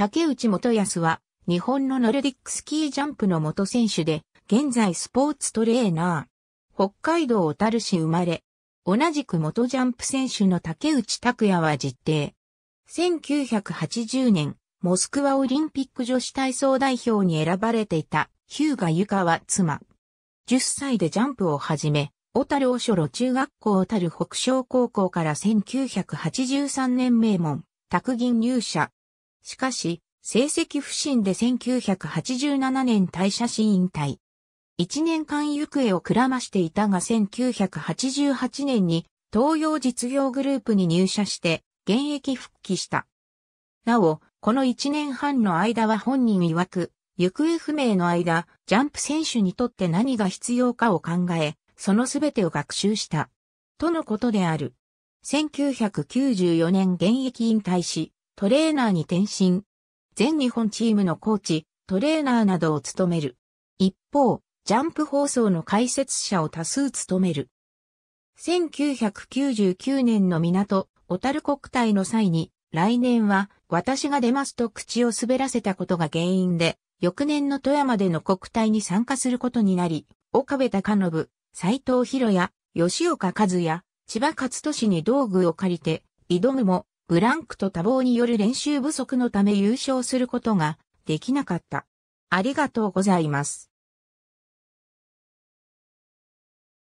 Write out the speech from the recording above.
竹内元康は、日本のノルディックスキージャンプの元選手で、現在スポーツトレーナー。北海道小樽市生まれ。同じく元ジャンプ選手の竹内拓也は実定。1980年、モスクワオリンピック女子体操代表に選ばれていた、ヒューガ・ユカは妻。10歳でジャンプを始め、小樽おし路ろ中学校小樽北小高校から1983年名門、卓銀入社、しかし、成績不振で1987年退社し引退。1年間行方をくらましていたが1988年に東洋実業グループに入社して現役復帰した。なお、この1年半の間は本人曰く、行方不明の間、ジャンプ選手にとって何が必要かを考え、その全てを学習した。とのことである。1994年現役引退し、トレーナーに転身。全日本チームのコーチ、トレーナーなどを務める。一方、ジャンプ放送の解説者を多数務める。1999年の港、小樽国体の際に、来年は私が出ますと口を滑らせたことが原因で、翌年の富山での国体に参加することになり、岡部隆信、斎藤博也、吉岡和也、千葉勝利に道具を借りて、挑むも、ブランクと多忙による練習不足のため優勝することができなかった。ありがとうございます。